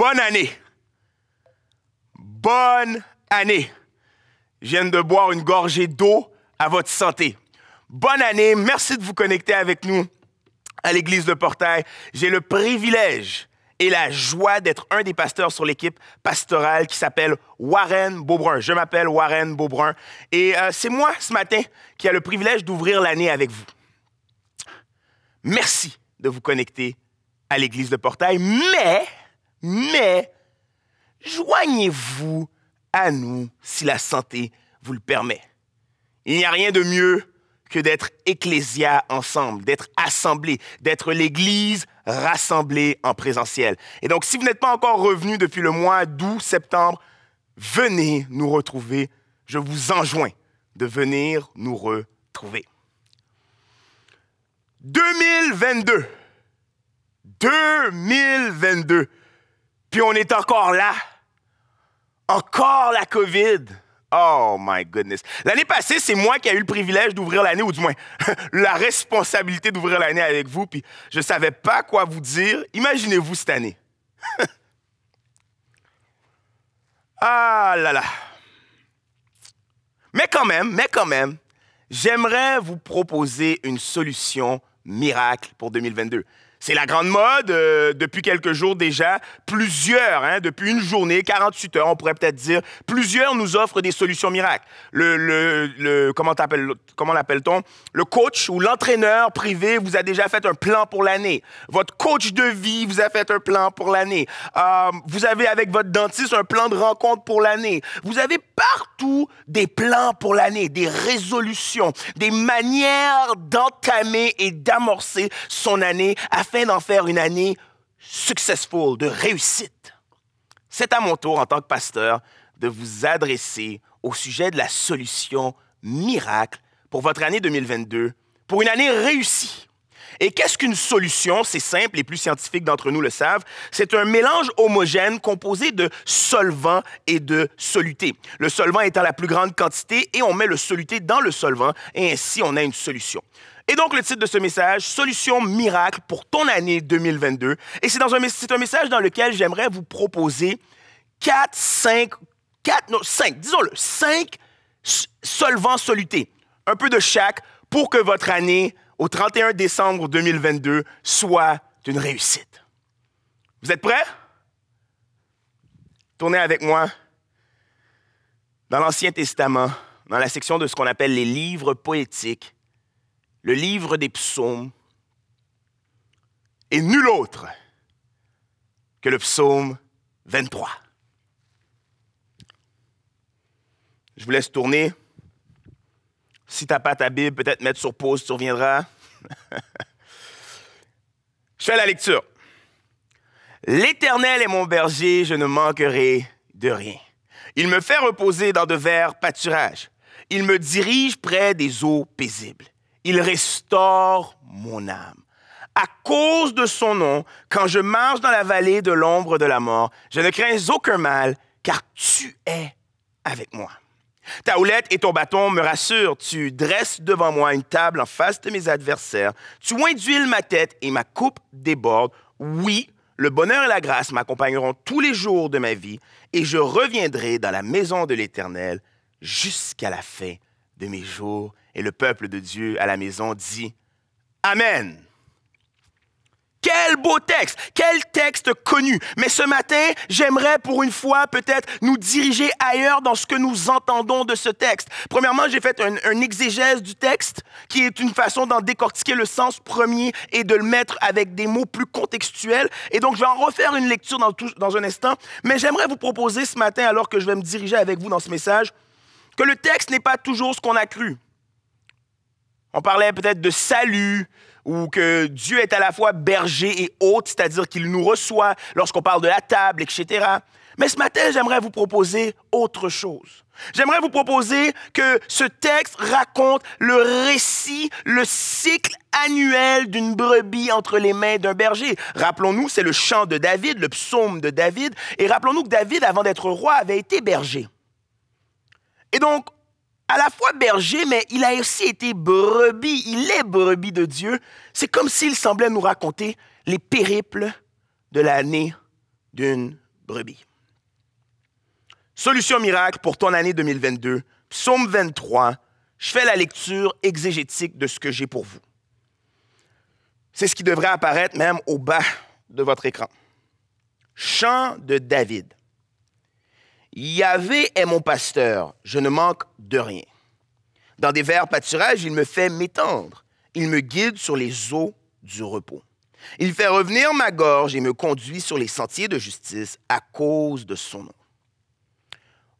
Bonne année. Bonne année. Je viens de boire une gorgée d'eau à votre santé. Bonne année. Merci de vous connecter avec nous à l'église de Portail. J'ai le privilège et la joie d'être un des pasteurs sur l'équipe pastorale qui s'appelle Warren Beaubrun. Je m'appelle Warren Beaubrun et euh, c'est moi ce matin qui a le privilège d'ouvrir l'année avec vous. Merci de vous connecter à l'église de Portail, mais mais joignez-vous à nous si la santé vous le permet. Il n'y a rien de mieux que d'être ecclésia ensemble, d'être assemblés, d'être l'Église rassemblée en présentiel. Et donc, si vous n'êtes pas encore revenu depuis le mois d'août, septembre, venez nous retrouver. Je vous enjoins de venir nous retrouver. 2022. 2022. Puis on est encore là. Encore la COVID. Oh my goodness. L'année passée, c'est moi qui ai eu le privilège d'ouvrir l'année, ou du moins la responsabilité d'ouvrir l'année avec vous, puis je ne savais pas quoi vous dire. Imaginez-vous cette année. ah là là. Mais quand même, mais quand même, j'aimerais vous proposer une solution miracle pour 2022. C'est la grande mode euh, depuis quelques jours déjà. Plusieurs, hein, depuis une journée, 48 heures, on pourrait peut-être dire, plusieurs nous offrent des solutions miracles. Le, le, le comment, l'appelle-t-on Le coach ou l'entraîneur privé vous a déjà fait un plan pour l'année. Votre coach de vie vous a fait un plan pour l'année. Euh, vous avez avec votre dentiste un plan de rencontre pour l'année. Vous avez partout des plans pour l'année, des résolutions, des manières d'entamer et d'amorcer son année afin d'en faire une année successful, de réussite. C'est à mon tour, en tant que pasteur, de vous adresser au sujet de la solution miracle pour votre année 2022, pour une année réussie. Et qu'est-ce qu'une solution? C'est simple, les plus scientifiques d'entre nous le savent. C'est un mélange homogène composé de solvant et de soluté. Le solvant étant la plus grande quantité et on met le soluté dans le solvant et ainsi on a une solution. Et donc le titre de ce message, Solution miracle pour ton année 2022. Et c'est dans un, message dans lequel j'aimerais vous proposer quatre, 5, 4, non, 5, disons-le, cinq solvants solutés. Un peu de chaque pour que votre année au 31 décembre 2022 soit une réussite. Vous êtes prêts? Tournez avec moi dans l'Ancien Testament, dans la section de ce qu'on appelle les livres poétiques le livre des psaumes est nul autre que le psaume 23. Je vous laisse tourner. Si tu n'as pas ta Bible, peut-être mettre sur pause, tu reviendras. je fais la lecture. L'Éternel est mon berger, je ne manquerai de rien. Il me fait reposer dans de verts pâturages. Il me dirige près des eaux paisibles il restaure mon âme. À cause de son nom, quand je marche dans la vallée de l'ombre de la mort, je ne crains aucun mal, car tu es avec moi. Ta houlette et ton bâton me rassurent. Tu dresses devant moi une table en face de mes adversaires. Tu oins ma tête et ma coupe déborde. Oui, le bonheur et la grâce m'accompagneront tous les jours de ma vie et je reviendrai dans la maison de l'Éternel jusqu'à la fin de mes jours, et le peuple de Dieu à la maison dit Amen. Quel beau texte, quel texte connu. Mais ce matin, j'aimerais pour une fois peut-être nous diriger ailleurs dans ce que nous entendons de ce texte. Premièrement, j'ai fait un, exégèse du texte, qui est une façon d'en décortiquer le sens premier et de le mettre avec des mots plus contextuels. Et donc, je vais en refaire une lecture dans un instant. Mais j'aimerais vous proposer ce matin, alors que je vais me diriger avec vous dans ce message, que le texte n'est pas toujours ce qu'on a cru. On parlait peut-être de salut ou que Dieu est à la fois berger et hôte, c'est-à-dire qu'il nous reçoit lorsqu'on parle de la table, etc. Mais ce matin, j'aimerais vous proposer autre chose. J'aimerais vous proposer que ce texte raconte le récit, le cycle annuel d'une brebis entre les mains d'un berger. Rappelons-nous, c'est le chant de David, le psaume de David, et rappelons-nous que David, avant d'être roi, avait été berger. Et donc, à la fois berger, mais il a aussi été brebis, il est brebis de Dieu. C'est comme s'il semblait nous raconter les périples de l'année d'une brebis. Solution miracle pour ton année 2022, psaume 23, je fais la lecture exégétique de ce que j'ai pour vous. C'est ce qui devrait apparaître même au bas de votre écran. Chant de David. Yahvé est mon pasteur, je ne manque de rien. Dans des verts pâturages, il me fait m'étendre. Il me guide sur les eaux du repos. Il fait revenir ma gorge et me conduit sur les sentiers de justice à cause de son nom.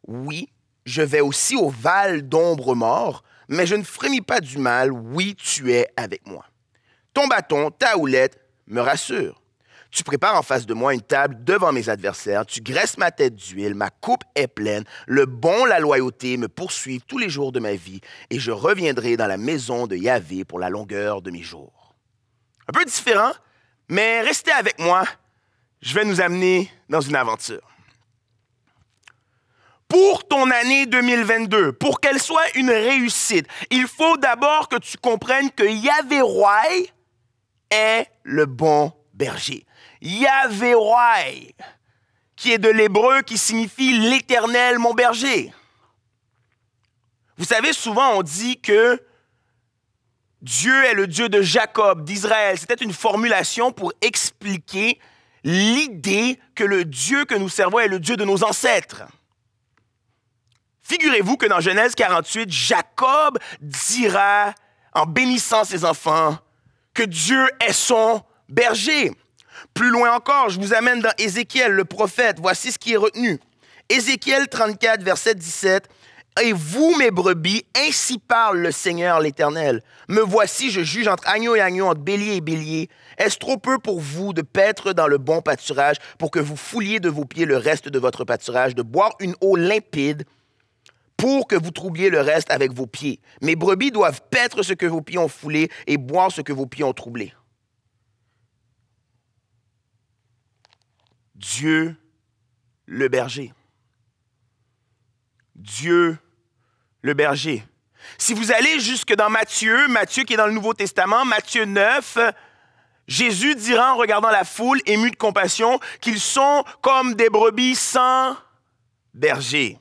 Oui, je vais aussi au val d'ombre mort, mais je ne frémis pas du mal. Oui, tu es avec moi. Ton bâton, ta houlette me rassurent. Tu prépares en face de moi une table devant mes adversaires, tu graisses ma tête d'huile, ma coupe est pleine, le bon, la loyauté me poursuivent tous les jours de ma vie, et je reviendrai dans la maison de Yahvé pour la longueur de mes jours. Un peu différent, mais restez avec moi, je vais nous amener dans une aventure. Pour ton année 2022, pour qu'elle soit une réussite, il faut d'abord que tu comprennes que Yahvé Roy est le bon berger. Yahvé qui est de l'hébreu, qui signifie l'éternel mon berger. Vous savez, souvent on dit que Dieu est le Dieu de Jacob, d'Israël. C'était une formulation pour expliquer l'idée que le Dieu que nous servons est le Dieu de nos ancêtres. Figurez-vous que dans Genèse 48, Jacob dira en bénissant ses enfants que Dieu est son berger. Plus loin encore, je vous amène dans Ézéchiel, le prophète. Voici ce qui est retenu. Ézéchiel 34, verset 17. Et vous, mes brebis, ainsi parle le Seigneur l'Éternel. Me voici, je juge entre agneau et agneau, entre bélier et bélier. Est-ce trop peu pour vous de paître dans le bon pâturage pour que vous fouliez de vos pieds le reste de votre pâturage, de boire une eau limpide pour que vous troubliez le reste avec vos pieds. Mes brebis doivent paître ce que vos pieds ont foulé et boire ce que vos pieds ont troublé. Dieu le berger. Dieu le berger. Si vous allez jusque dans Matthieu, Matthieu qui est dans le Nouveau Testament, Matthieu 9, Jésus dira en regardant la foule, émue de compassion, qu'ils sont comme des brebis sans berger.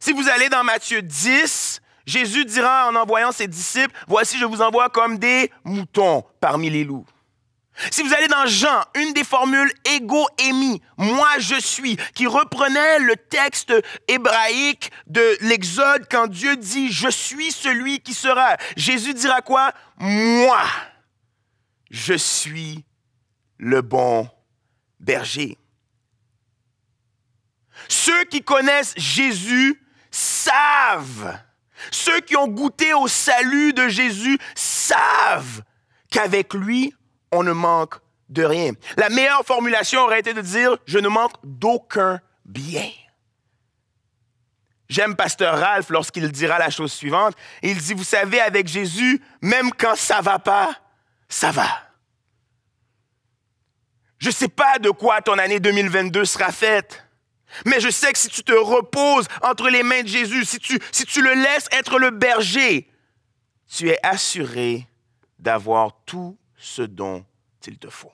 Si vous allez dans Matthieu 10, Jésus dira en envoyant ses disciples, Voici, je vous envoie comme des moutons parmi les loups. Si vous allez dans Jean, une des formules ego émi, moi je suis, qui reprenait le texte hébraïque de l'Exode quand Dieu dit je suis celui qui sera. Jésus dira quoi Moi, je suis le bon berger. Ceux qui connaissent Jésus savent, ceux qui ont goûté au salut de Jésus savent qu'avec lui, on ne manque de rien. La meilleure formulation aurait été de dire, je ne manque d'aucun bien. J'aime Pasteur Ralph lorsqu'il dira la chose suivante. Il dit, vous savez, avec Jésus, même quand ça va pas, ça va. Je ne sais pas de quoi ton année 2022 sera faite. Mais je sais que si tu te reposes entre les mains de Jésus, si tu, si tu le laisses être le berger, tu es assuré d'avoir tout ce dont il te faut.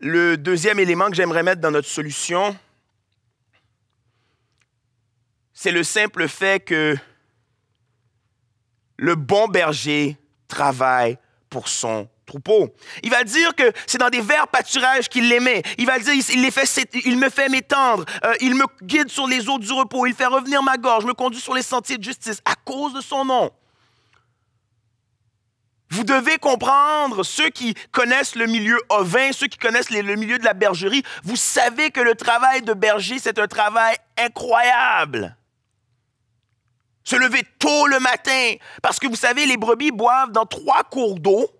Le deuxième élément que j'aimerais mettre dans notre solution, c'est le simple fait que le bon berger travaille pour son troupeau. Il va dire que c'est dans des verts pâturages qu'il les met. Il va dire, il, me fait m'étendre, euh, il me guide sur les eaux du repos, il fait revenir ma gorge, me conduit sur les sentiers de justice à cause de son nom. Vous devez comprendre, ceux qui connaissent le milieu ovin, ceux qui connaissent le milieu de la bergerie, vous savez que le travail de berger, c'est un travail incroyable. Se lever tôt le matin, parce que vous savez, les brebis boivent dans trois cours d'eau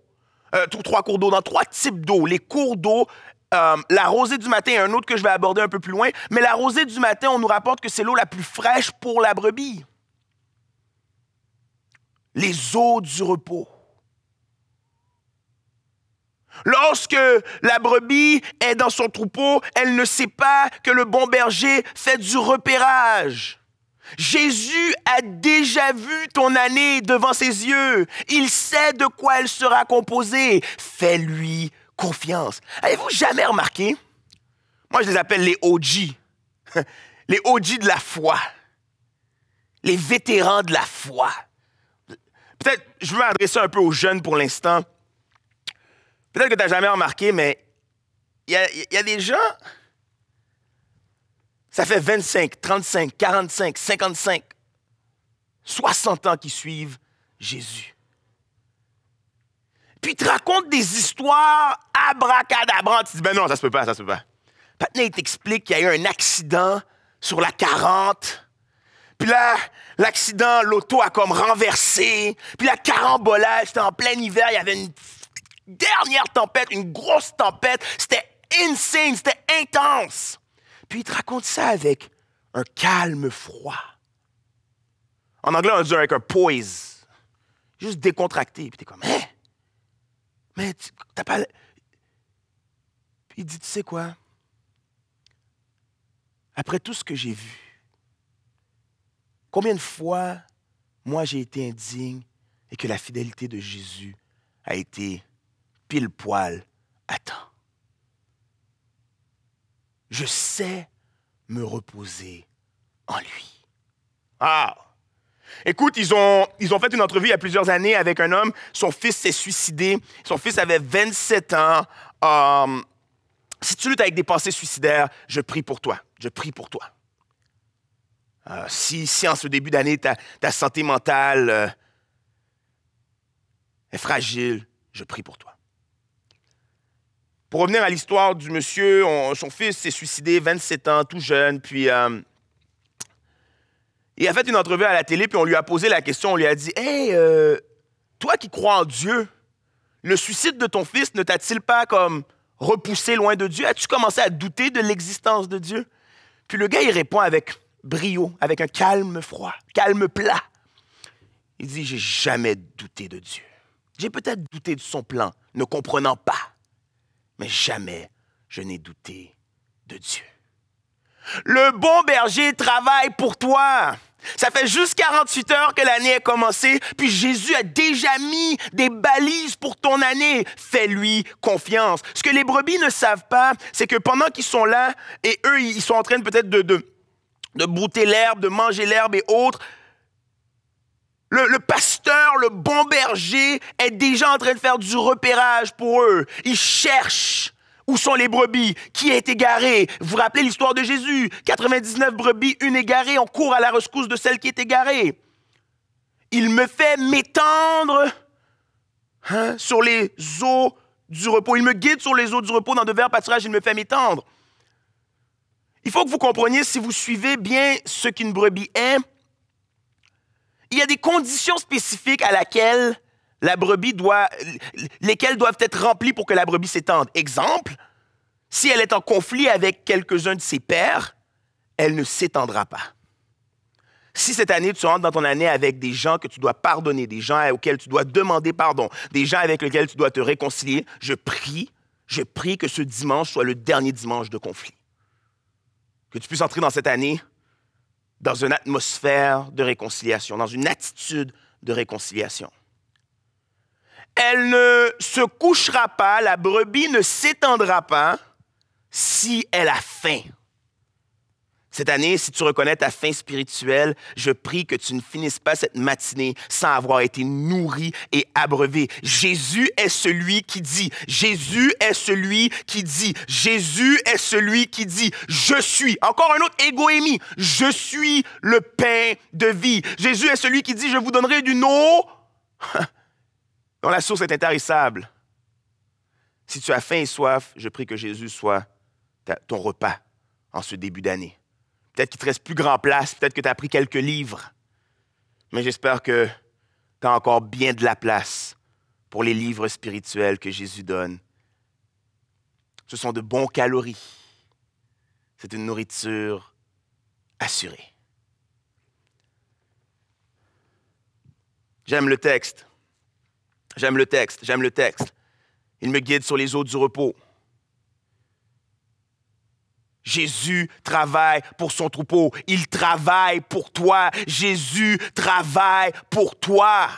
euh, trois cours d'eau, dans trois types d'eau. Les cours d'eau euh, la rosée du matin, un autre que je vais aborder un peu plus loin, mais la rosée du matin, on nous rapporte que c'est l'eau la plus fraîche pour la brebis. Les eaux du repos. Lorsque la brebis est dans son troupeau, elle ne sait pas que le bon berger fait du repérage. Jésus a déjà vu ton année devant ses yeux. Il sait de quoi elle sera composée. Fais-lui confiance. Avez-vous jamais remarqué? Moi, je les appelle les OG. Les OG de la foi. Les vétérans de la foi. Peut-être, je vais m'adresser un peu aux jeunes pour l'instant. Peut-être que tu n'as jamais remarqué, mais il y, y a des gens ça fait 25, 35, 45, 55, 60 ans qui suivent Jésus. Puis te raconte des histoires abracadabrantes. Tu dis, ben non, ça se peut pas, ça se peut pas. Maintenant, il t'explique qu'il y a eu un accident sur la 40. Puis là, l'accident, l'auto a comme renversé. Puis la carambolage, c'était en plein hiver, il y avait une dernière tempête, une grosse tempête. C'était insane, c'était intense. Puis il te raconte ça avec un calme froid. En anglais, on dit avec un poise. Juste décontracté. Puis t'es comme, hein? Mais t'as pas. Puis il dit, tu sais quoi? Après tout ce que j'ai vu, combien de fois, moi, j'ai été indigne et que la fidélité de Jésus a été pile poil à temps? je sais me reposer en lui. Ah! Écoute, ils ont, ils ont fait une entrevue il y a plusieurs années avec un homme. Son fils s'est suicidé. Son fils avait 27 ans. Hum, si tu luttes avec des pensées suicidaires, je prie pour toi. Je prie pour toi. Euh, si, si en ce début d'année, ta, ta, santé mentale euh, est fragile, je prie pour toi. Pour revenir à l'histoire du monsieur, son fils s'est suicidé 27 ans, tout jeune, puis euh, il a fait une entrevue à la télé, puis on lui a posé la question, on lui a dit Hey, euh, toi qui crois en Dieu, le suicide de ton fils ne t'a-t-il pas comme repoussé loin de Dieu As-tu commencé à douter de l'existence de Dieu Puis le gars, il répond avec brio, avec un calme froid, calme plat. Il dit J'ai jamais douté de Dieu. J'ai peut-être douté de son plan, ne comprenant pas mais jamais je n'ai douté de Dieu. Le bon berger travaille pour toi. Ça fait juste 48 heures que l'année a commencé, puis Jésus a déjà mis des balises pour ton année. Fais-lui confiance. Ce que les brebis ne savent pas, c'est que pendant qu'ils sont là, et eux, ils sont en train peut-être de, de, de brouter l'herbe, de manger l'herbe et autres, le, pasteur, le bon berger est déjà en train de faire du repérage pour eux. Il cherche où sont les brebis, qui est égaré. Vous vous rappelez l'histoire de Jésus 99 brebis, une égarée, on court à la rescousse de celle qui est égarée. Il me fait m'étendre hein, sur les eaux du repos. Il me guide sur les eaux du repos dans de verts pâturages, il me fait m'étendre. Il faut que vous compreniez, si vous suivez bien ce qu'une brebis est, il y a des conditions spécifiques à laquelle la brebis doit, lesquelles doivent être remplies pour que la brebis s'étende. Exemple, si elle est en conflit avec quelques-uns de ses pairs, elle ne s'étendra pas. Si cette année, tu rentres dans ton année avec des gens que tu dois pardonner, des gens auxquels tu dois demander pardon, des gens avec lesquels tu dois te réconcilier, je prie, je prie que ce dimanche soit le dernier dimanche de conflit. Que tu puisses entrer dans cette année dans une atmosphère de réconciliation, dans une attitude de réconciliation. Elle ne se couchera pas, la brebis ne s'étendra pas si elle a faim. Cette année, si tu reconnais ta faim spirituelle, je prie que tu ne finisses pas cette matinée sans avoir été nourri et abreuvé. Jésus est celui qui dit, Jésus est celui qui dit, Jésus est celui qui dit, je suis, encore un autre égoémie, je suis le pain de vie. Jésus est celui qui dit, je vous donnerai du nom. dont la source est intarissable. Si tu as faim et soif, je prie que Jésus soit ton repas en ce début d'année. Peut-être qu'il te reste plus grand place, peut-être que tu as pris quelques livres. Mais j'espère que tu as encore bien de la place pour les livres spirituels que Jésus donne. Ce sont de bons calories. C'est une nourriture assurée. J'aime le texte. J'aime le texte. J'aime le texte. Il me guide sur les eaux du repos. Jésus travaille pour son troupeau. Il travaille pour toi. Jésus travaille pour toi.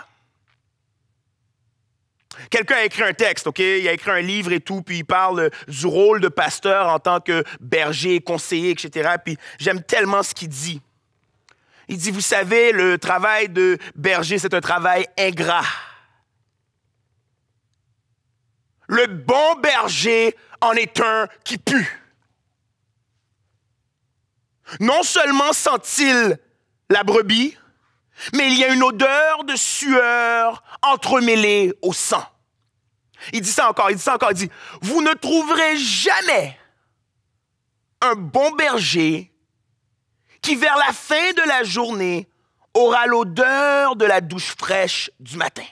Quelqu'un a écrit un texte, OK? Il a écrit un livre et tout, puis il parle du rôle de pasteur en tant que berger, conseiller, etc. Puis j'aime tellement ce qu'il dit. Il dit, vous savez, le travail de berger, c'est un travail ingrat. Le bon berger en est un qui pue non seulement sent-il la brebis, mais il y a une odeur de sueur entremêlée au sang. Il dit ça encore, il dit ça encore, il dit, vous ne trouverez jamais un bon berger qui, vers la fin de la journée, aura l'odeur de la douche fraîche du matin.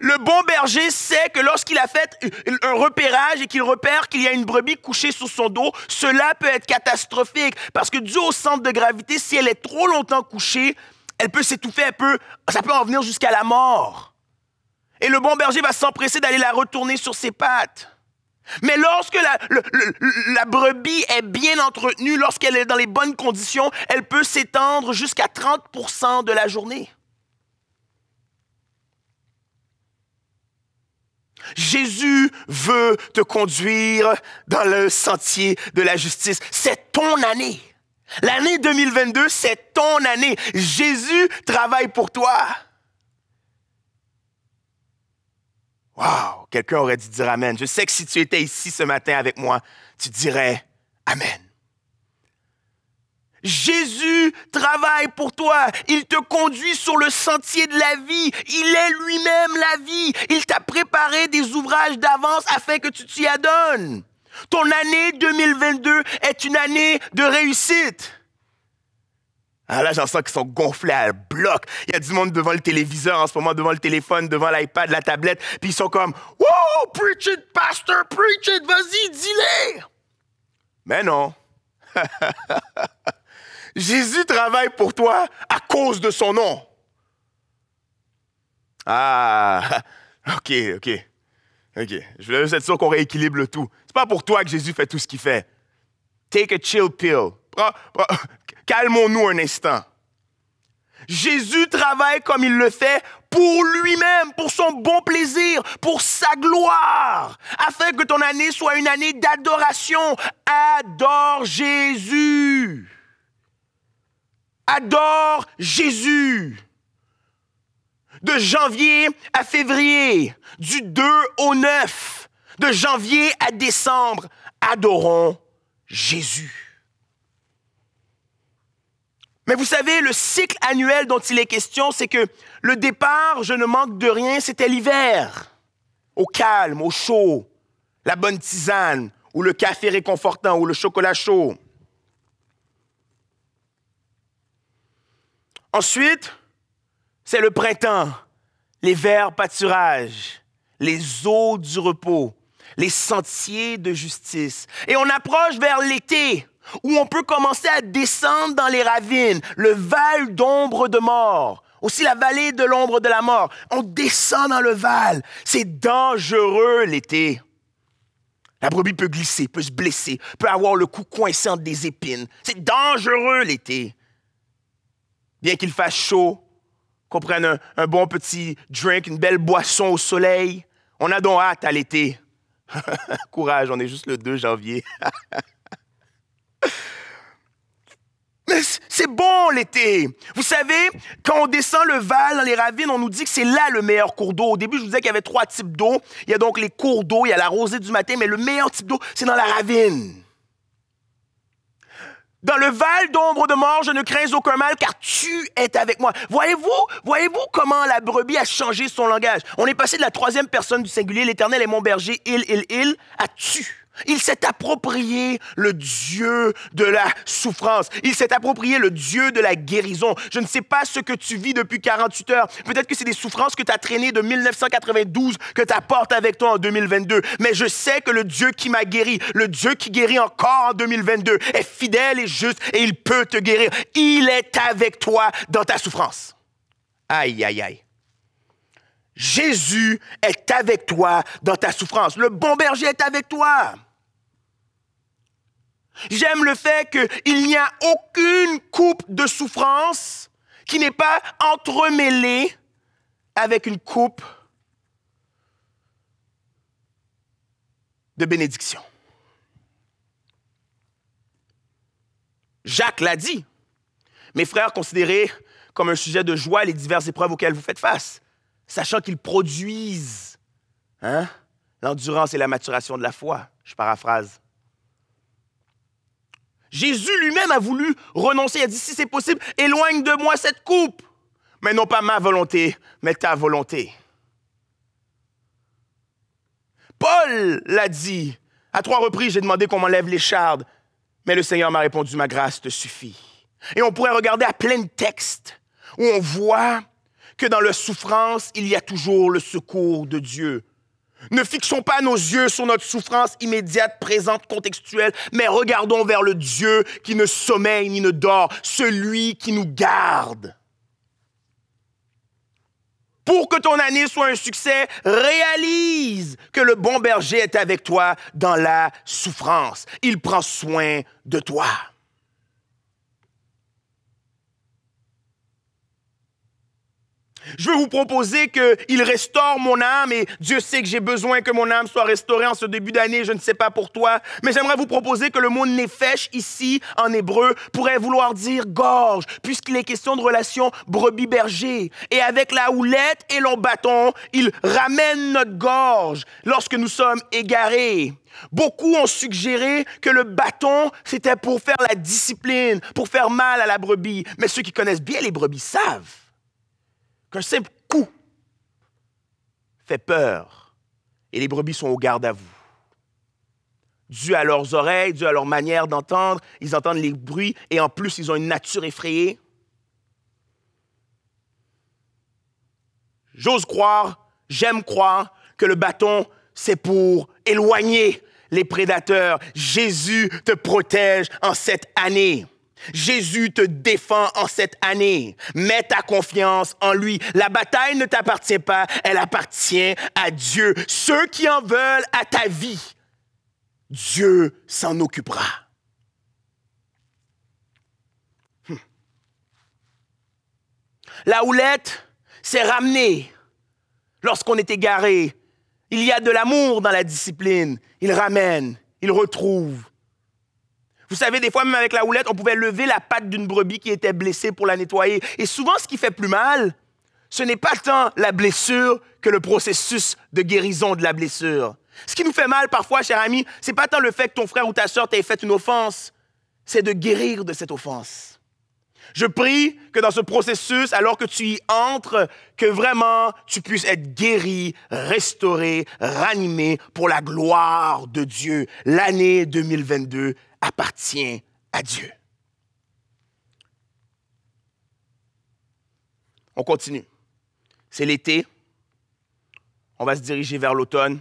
Le bon berger sait que lorsqu'il a fait un repérage et qu'il repère qu'il y a une brebis couchée sur son dos, cela peut être catastrophique parce que dû au centre de gravité, si elle est trop longtemps couchée, elle peut s'étouffer, un peu, ça peut en venir jusqu'à la mort. Et le bon berger va s'empresser d'aller la retourner sur ses pattes. Mais lorsque la, la, brebis est bien entretenue, lorsqu'elle est dans les bonnes conditions, elle peut s'étendre jusqu'à 30 de la journée. Jésus veut te conduire dans le sentier de la justice. C'est ton année. L'année 2022, c'est ton année. Jésus travaille pour toi. Wow, quelqu'un aurait dû dire Amen. Je sais que si tu étais ici ce matin avec moi, tu dirais Amen. Jésus travaille pour toi. Il te conduit sur le sentier de la vie. Il est lui-même la vie. Il t'a préparé des ouvrages d'avance afin que tu t'y adonnes. Ton année 2022 est une année de réussite. Ah là, j'en sens qu'ils sont gonflés à bloc. Il y a du monde devant le téléviseur en ce moment, devant le téléphone, devant l'iPad, la tablette, puis ils sont comme Wow, preach it, pastor, preach it, vas-y, dis-les! Mais non. Jésus travaille pour toi à cause de son nom. Ah, ok, ok, ok. Je voulais juste être sûr qu'on rééquilibre le tout. C'est pas pour toi que Jésus fait tout ce qu'il fait. Take a chill pill. Calmons-nous un instant. Jésus travaille comme il le fait pour lui-même, pour son bon plaisir, pour sa gloire, afin que ton année soit une année d'adoration. Adore Jésus adore Jésus. De janvier à février, du 2 au 9, de janvier à décembre, adorons Jésus. Mais vous savez, le cycle annuel dont il est question, c'est que le départ, je ne manque de rien, c'était l'hiver. Au calme, au chaud, la bonne tisane, ou le café réconfortant, ou le chocolat chaud. Ensuite, c'est le printemps, les verts pâturages, les eaux du repos, les sentiers de justice. Et on approche vers l'été, où on peut commencer à descendre dans les ravines, le val d'ombre de mort, aussi la vallée de l'ombre de la mort. On descend dans le val. C'est dangereux l'été. La brebis peut glisser, peut se blesser, peut avoir le cou coincé entre des épines. C'est dangereux l'été bien qu'il fasse chaud, qu'on prenne un, bon petit drink, une belle boisson au soleil. On a donc hâte à l'été. Courage, on est juste le 2 janvier. Mais c'est bon l'été. Vous savez, quand on descend le Val dans les ravines, on nous dit que c'est là le meilleur cours d'eau. Au début, je vous disais qu'il y avait trois types d'eau. Il y a donc les cours d'eau, il y a la rosée du matin, mais le meilleur type d'eau, c'est dans la ravine. Dans le val d'ombre de mort, je ne crains aucun mal, car tu es avec moi. Voyez-vous, voyez-vous comment la brebis a changé son langage. On est passé de la troisième personne du singulier, l'Éternel est mon berger, il, il, il, à tu. Il s'est approprié le Dieu de la souffrance. Il s'est approprié le Dieu de la guérison. Je ne sais pas ce que tu vis depuis 48 heures. Peut-être que c'est des souffrances que tu as traînées de 1992 que tu apportes avec toi en 2022. Mais je sais que le Dieu qui m'a guéri, le Dieu qui guérit encore en 2022, est fidèle et juste et il peut te guérir. Il est avec toi dans ta souffrance. Aïe, aïe, aïe. Jésus est avec toi dans ta souffrance. Le bon berger est avec toi. J'aime le fait qu'il n'y a aucune coupe de souffrance qui n'est pas entremêlée avec une coupe de bénédiction. Jacques l'a dit. Mes frères, considérez comme un sujet de joie les diverses épreuves auxquelles vous faites face, sachant qu'ils produisent hein, l'endurance et la maturation de la foi. Je paraphrase. Jésus lui-même a voulu renoncer. Il a dit, si c'est possible, éloigne de moi cette coupe. Mais non pas ma volonté, mais ta volonté. Paul l'a dit. À trois reprises, j'ai demandé qu'on m'enlève les chardes. Mais le Seigneur m'a répondu, ma grâce te suffit. Et on pourrait regarder à plein de textes où on voit que dans la souffrance, il y a toujours le secours de Dieu. Ne fixons pas nos yeux sur notre souffrance immédiate, présente, contextuelle, mais regardons vers le Dieu qui ne sommeille ni ne dort, celui qui nous garde. Pour que ton année soit un succès, réalise que le bon berger est avec toi dans la souffrance. Il prend soin de toi. Je veux vous proposer qu'il restaure mon âme et Dieu sait que j'ai besoin que mon âme soit restaurée en ce début d'année, je ne sais pas pour toi, mais j'aimerais vous proposer que le mot nefesh ici en hébreu pourrait vouloir dire gorge, puisqu'il est question de relation brebis-berger. Et avec la houlette et le bâton, il ramène notre gorge lorsque nous sommes égarés. Beaucoup ont suggéré que le bâton, c'était pour faire la discipline, pour faire mal à la brebis. Mais ceux qui connaissent bien les brebis savent qu'un simple coup fait peur et les brebis sont au garde à vous. Dû à leurs oreilles, dû à leur manière d'entendre, ils entendent les bruits et en plus ils ont une nature effrayée. J'ose croire, j'aime croire que le bâton, c'est pour éloigner les prédateurs. Jésus te protège en cette année. Jésus te défend en cette année. Mets ta confiance en lui. La bataille ne t'appartient pas, elle appartient à Dieu. Ceux qui en veulent à ta vie, Dieu s'en occupera. Hmm. La houlette s'est ramenée lorsqu'on est égaré. Il y a de l'amour dans la discipline. Il ramène, il retrouve. Vous savez, des fois, même avec la houlette, on pouvait lever la patte d'une brebis qui était blessée pour la nettoyer. Et souvent, ce qui fait plus mal, ce n'est pas tant la blessure que le processus de guérison de la blessure. Ce qui nous fait mal parfois, cher ami, c'est pas tant le fait que ton frère ou ta soeur t'ait fait une offense, c'est de guérir de cette offense. Je prie que dans ce processus, alors que tu y entres, que vraiment tu puisses être guéri, restauré, ranimé pour la gloire de Dieu. L'année 2022, appartient à Dieu. On continue. C'est l'été. On va se diriger vers l'automne.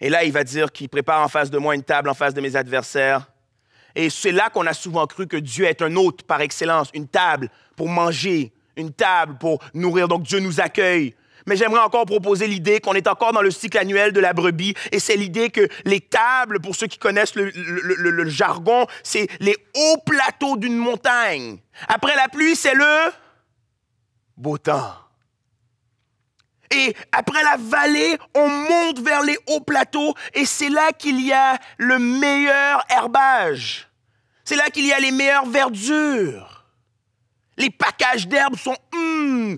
Et là, il va dire qu'il prépare en face de moi une table en face de mes adversaires. Et c'est là qu'on a souvent cru que Dieu est un hôte par excellence, une table pour manger, une table pour nourrir. Donc Dieu nous accueille, mais j'aimerais encore proposer l'idée qu'on est encore dans le cycle annuel de la brebis, et c'est l'idée que les tables, pour ceux qui connaissent le, jargon, c'est les hauts plateaux d'une montagne. Après la pluie, c'est le beau temps. Et après la vallée, on monte vers les hauts plateaux, et c'est là qu'il y a le meilleur herbage. C'est là qu'il y a les meilleures verdures. Les packages d'herbes sont hmm,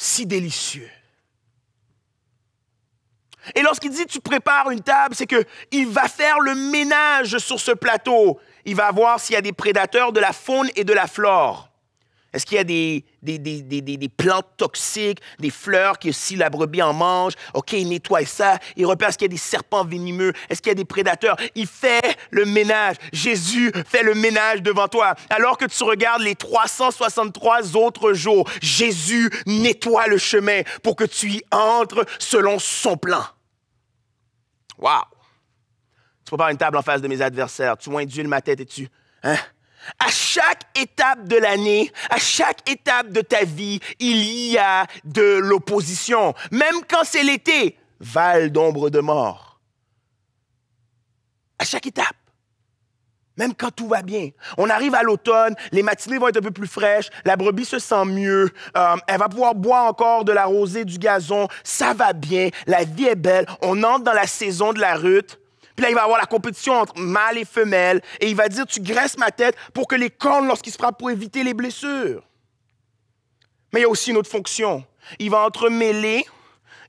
si délicieux. Et lorsqu'il dit tu prépares une table, c'est que il va faire le ménage sur ce plateau. Il va voir s'il y a des prédateurs de la faune et de la flore. Est-ce qu'il y a des des, des, plantes toxiques, des fleurs que si la brebis en mange, OK, il nettoie ça, il repère est-ce qu'il y a des serpents venimeux, est-ce qu'il y a des prédateurs. Il fait le ménage. Jésus fait le ménage devant toi. Alors que tu regardes les 363 autres jours, Jésus nettoie le chemin pour que tu y entres selon son plan. Wow! Tu prépares une table en face de mes adversaires, tu induis ma tête et tu... Hein? À chaque étape de l'année, à chaque étape de ta vie, il y a de l'opposition. Même quand c'est l'été, val d'ombre de mort. À chaque étape. Même quand tout va bien. On arrive à l'automne, les matinées vont être un peu plus fraîches, la brebis se sent mieux, euh, elle va pouvoir boire encore de la rosée du gazon, ça va bien, la vie est belle, on entre dans la saison de la rute. Puis là, il va avoir la compétition entre mâle et femelle. Et il va dire, tu graisses ma tête pour que les cornes, lorsqu'il se frappe, pour éviter les blessures. Mais il y a aussi une autre fonction. Il va entremêler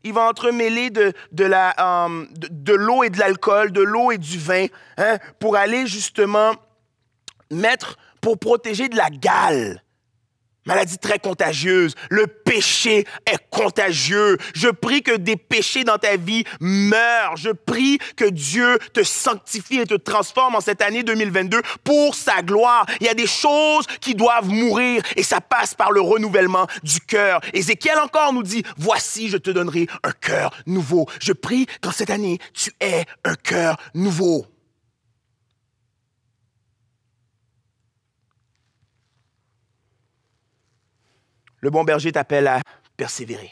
il va entremêler de, euh, l'eau et de l'alcool, de l'eau et du vin, hein, pour aller justement mettre, pour protéger de la gale. Maladie très contagieuse. Le péché est contagieux. Je prie que des péchés dans ta vie meurent. Je prie que Dieu te sanctifie et te transforme en cette année 2022 pour sa gloire. Il y a des choses qui doivent mourir et ça passe par le renouvellement du cœur. Ézéchiel encore nous dit, voici, je te donnerai un cœur nouveau. Je prie qu'en cette année, tu aies un cœur nouveau. Le bon berger t'appelle à persévérer.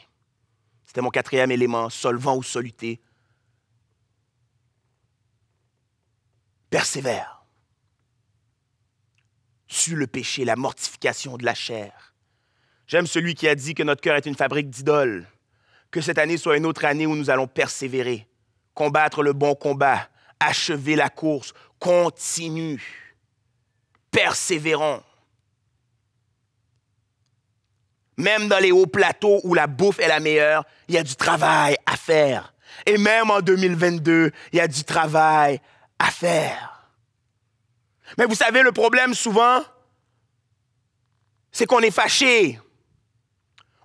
C'était mon quatrième élément, solvant ou soluté. Persévère. Tue le péché, la mortification de la chair. J'aime celui qui a dit que notre cœur est une fabrique d'idoles. Que cette année soit une autre année où nous allons persévérer, combattre le bon combat, achever la course, continue. Persévérons. Même dans les hauts plateaux où la bouffe est la meilleure, il y a du travail à faire. Et même en 2022, il y a du travail à faire. Mais vous savez, le problème souvent, c'est qu'on est fâché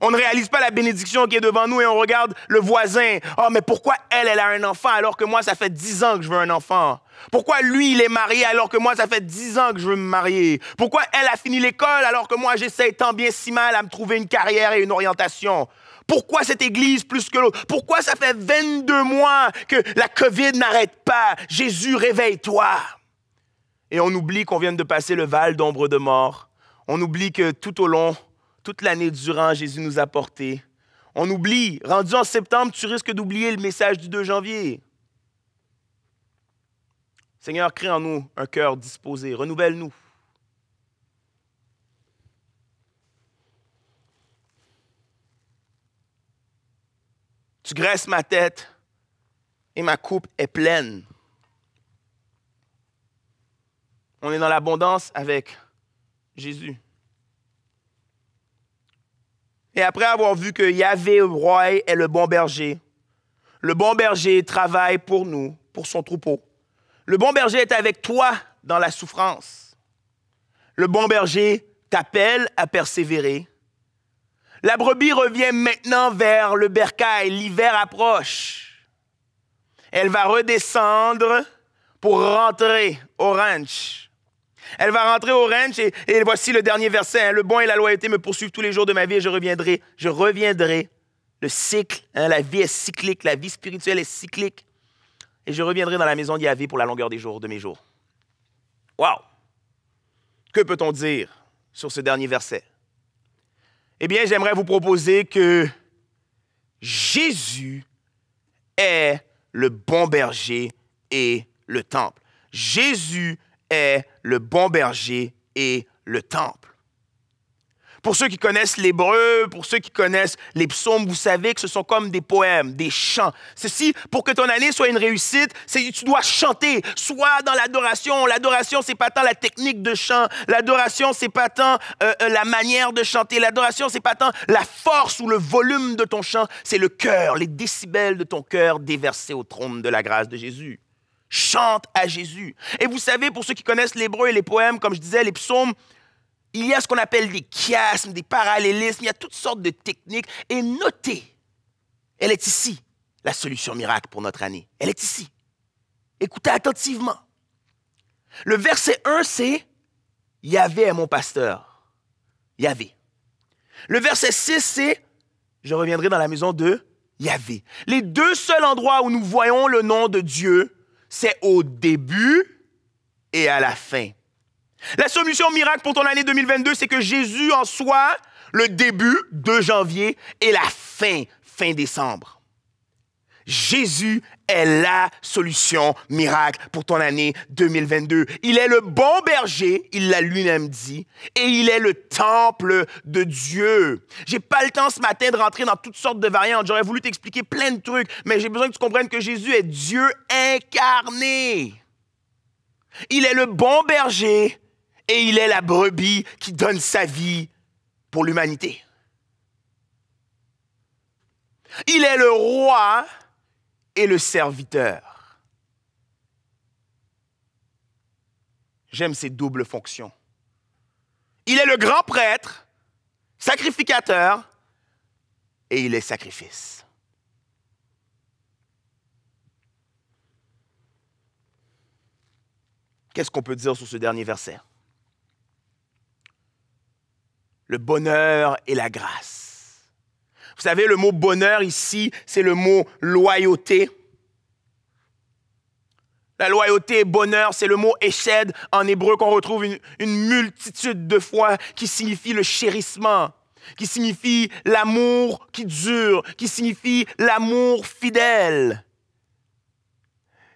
on ne réalise pas la bénédiction qui est devant nous et on regarde le voisin. Oh, mais pourquoi elle, elle a un enfant alors que moi, ça fait dix ans que je veux un enfant? Pourquoi lui, il est marié alors que moi, ça fait dix ans que je veux me marier? Pourquoi elle a fini l'école alors que moi, j'essaie tant bien si mal à me trouver une carrière et une orientation? Pourquoi cette église plus que l'autre? Pourquoi ça fait 22 mois que la COVID n'arrête pas? Jésus, réveille-toi. Et on oublie qu'on vient de passer le val d'ombre de mort. On oublie que tout au long toute l'année durant, Jésus nous a porté. On oublie. Rendu en septembre, tu risques d'oublier le message du 2 janvier. Seigneur, crée en nous un cœur disposé. Renouvelle-nous. Tu graisses ma tête et ma coupe est pleine. On est dans l'abondance avec Jésus. Et après avoir vu que Yahvé, roi, est le bon berger, le bon berger travaille pour nous, pour son troupeau. Le bon berger est avec toi dans la souffrance. Le bon berger t'appelle à persévérer. La brebis revient maintenant vers le bercail, l'hiver approche. Elle va redescendre pour rentrer au ranch. Elle va rentrer au ranch et, voici le dernier verset. Hein. le bon et la loyauté me poursuivent tous les jours de ma vie et je reviendrai. Je reviendrai. Le cycle, hein, la vie est cyclique, la vie spirituelle est cyclique. Et je reviendrai dans la maison d'Yahvé pour la longueur des jours, de mes jours. Wow! Que peut-on dire sur ce dernier verset? Eh bien, j'aimerais vous proposer que Jésus est le bon berger et le temple. Jésus le bon berger et le temple. Pour ceux qui connaissent l'hébreu, pour ceux qui connaissent les psaumes, vous savez que ce sont comme des poèmes, des chants. Ceci, pour que ton année soit une réussite, c'est tu dois chanter, soit dans l'adoration. L'adoration, c'est pas tant la technique de chant. L'adoration, c'est pas tant euh, euh, la manière de chanter. L'adoration, c'est pas tant la force ou le volume de ton chant. C'est le cœur, les décibels de ton cœur déversés au trône de la grâce de Jésus chante à Jésus. Et vous savez, pour ceux qui connaissent l'hébreu et les poèmes, comme je disais, les psaumes, il y a ce qu'on appelle des chiasmes, des parallélismes, il y a toutes sortes de techniques. Et notez, elle est ici, la solution miracle pour notre année. Elle est ici. Écoutez attentivement. Le verset 1, c'est Yahvé est mon pasteur. Yahvé. Le verset 6, c'est Je reviendrai dans la maison de Yahvé. Les deux seuls endroits où nous voyons le nom de Dieu c'est au début et à la fin. La solution miracle pour ton année 2022, c'est que Jésus en soit le début de janvier et la fin fin décembre. Jésus est la solution miracle pour ton année 2022. Il est le bon berger, il l'a lui-même dit, et il est le temple de Dieu. J'ai pas le temps ce matin de rentrer dans toutes sortes de variantes. J'aurais voulu t'expliquer plein de trucs, mais j'ai besoin que tu comprennes que Jésus est Dieu incarné. Il est le bon berger et il est la brebis qui donne sa vie pour l'humanité. Il est le roi et le serviteur. J'aime ces doubles fonctions. Il est le grand prêtre, sacrificateur, et il est sacrifice. Qu'est-ce qu'on peut dire sur ce dernier verset? Le bonheur et la grâce. Vous savez, le mot bonheur ici, c'est le mot loyauté. La loyauté et bonheur, c'est le mot échède en hébreu qu'on retrouve une, une, multitude de fois qui signifie le chérissement, qui signifie l'amour qui dure, qui signifie l'amour fidèle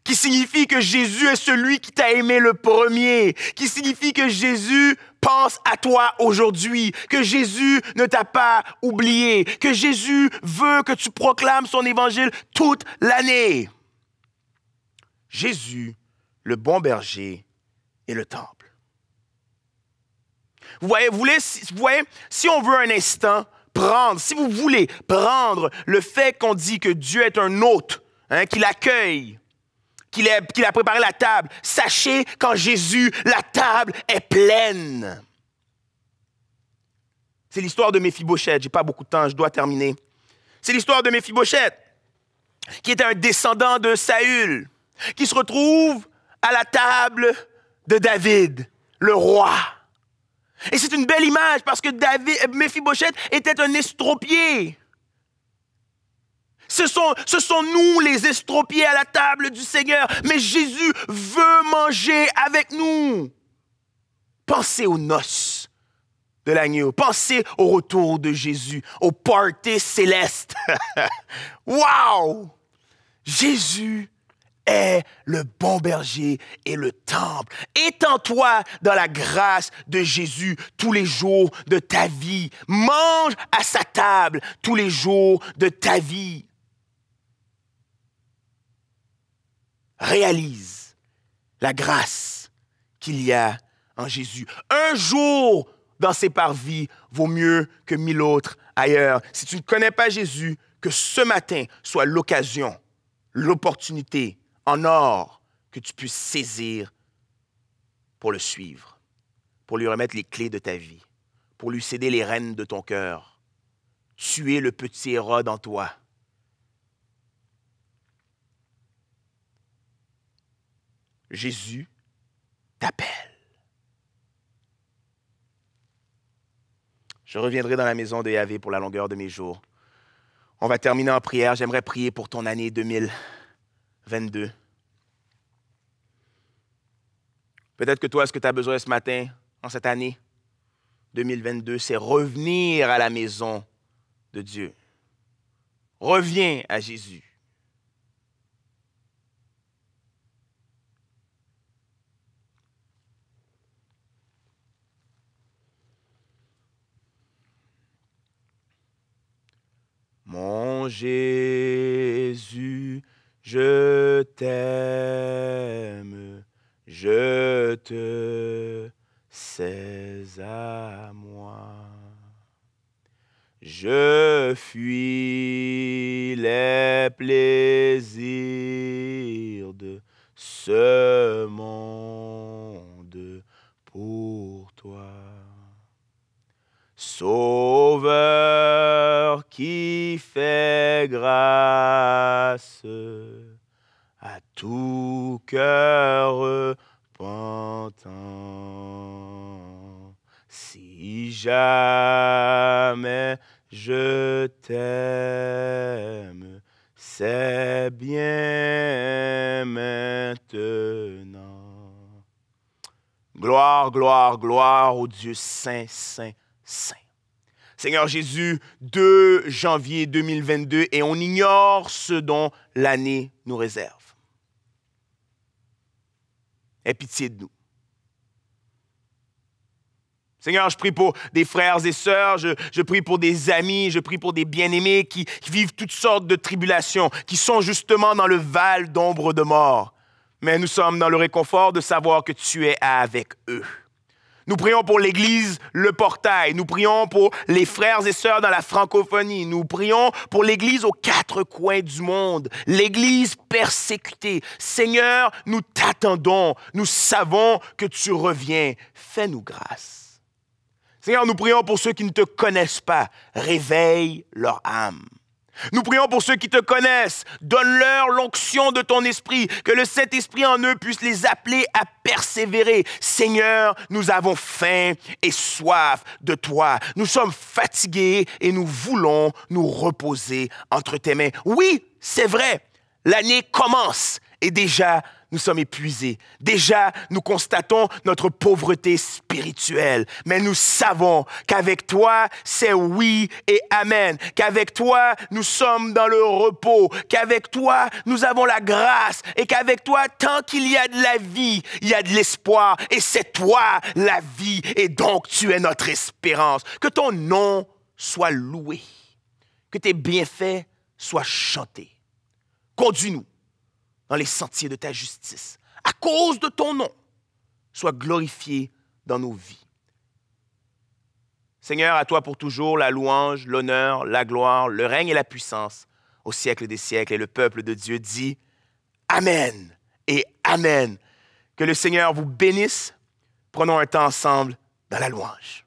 qui signifie que Jésus est celui qui t'a aimé le premier, qui signifie que Jésus pense à toi aujourd'hui, que Jésus ne t'a pas oublié, que Jésus veut que tu proclames son évangile toute l'année. Jésus, le bon berger et le temple. Vous voyez, si on veut un instant prendre, si vous voulez prendre le fait qu'on dit que Dieu est un hôte, hein, qu'il accueille, qu'il a, préparé la table. Sachez qu'en Jésus, la table est pleine. C'est l'histoire de Méphibochette. J'ai pas beaucoup de temps, je dois terminer. C'est l'histoire de Méphibochette, qui est un descendant de Saül, qui se retrouve à la table de David, le roi. Et c'est une belle image parce que David, Méphibochette était un estropié. Ce sont, nous les estropiés à la table du Seigneur, mais Jésus veut manger avec nous. Pensez aux noces de l'agneau. Pensez au retour de Jésus, au party céleste. wow! Jésus est le bon berger et le temple. Étends-toi dans la grâce de Jésus tous les jours de ta vie. Mange à sa table tous les jours de ta vie. réalise la grâce qu'il y a en Jésus. Un jour dans ses parvis vaut mieux que mille autres ailleurs. Si tu ne connais pas Jésus, que ce matin soit l'occasion, l'opportunité en or que tu puisses saisir pour le suivre, pour lui remettre les clés de ta vie, pour lui céder les rênes de ton cœur. Tuer le petit héros en toi Jésus t'appelle. Je reviendrai dans la maison de Yahvé pour la longueur de mes jours. On va terminer en prière. J'aimerais prier pour ton année 2022. Peut-être que toi, ce que tu as besoin ce matin, en cette année 2022, c'est revenir à la maison de Dieu. Reviens à Jésus. Mon Jésus, je t'aime, je te sais à moi. Je fuis les plaisirs de ce monde pour toi. Sauveur qui fait grâce à tout cœur repentant. Si jamais je t'aime, c'est bien maintenant. Gloire, gloire, gloire au Dieu Saint, Saint, Saint. Seigneur Jésus, 2 janvier 2022, et on ignore ce dont l'année nous réserve. Aie pitié de nous. Seigneur, je prie pour des frères et sœurs, je, prie pour des amis, je prie pour des bien-aimés qui vivent toutes sortes de tribulations, qui sont justement dans le val d'ombre de mort. Mais nous sommes dans le réconfort de savoir que tu es avec eux. Nous prions pour l'Église, le portail. Nous prions pour les frères et sœurs dans la francophonie. Nous prions pour l'Église aux quatre coins du monde, l'Église persécutée. Seigneur, nous t'attendons. Nous savons que tu reviens. Fais-nous grâce. Seigneur, nous prions pour ceux qui ne te connaissent pas. Réveille leur âme. Nous prions pour ceux qui te connaissent. Donne-leur l'onction de ton esprit, que le Saint-Esprit en eux puisse les appeler à persévérer. Seigneur, nous avons faim et soif de toi. Nous sommes fatigués et nous voulons nous reposer entre tes mains. Oui, c'est vrai, l'année commence et déjà nous sommes épuisés. Déjà, nous constatons notre pauvreté spirituelle, mais nous savons qu'avec toi, c'est oui et amen, qu'avec toi, nous sommes dans le repos, qu'avec toi, nous avons la grâce et qu'avec toi, tant qu'il y a de la vie, il y a de l'espoir et c'est toi la vie et donc tu es notre espérance. Que ton nom soit loué, que tes bienfaits soient chantés. Conduis-nous dans les sentiers de ta justice. À cause de ton nom, sois glorifié dans nos vies. Seigneur, à toi pour toujours la louange, l'honneur, la gloire, le règne et la puissance au siècle des siècles. Et le peuple de Dieu dit Amen et Amen. Que le Seigneur vous bénisse. Prenons un temps ensemble dans la louange.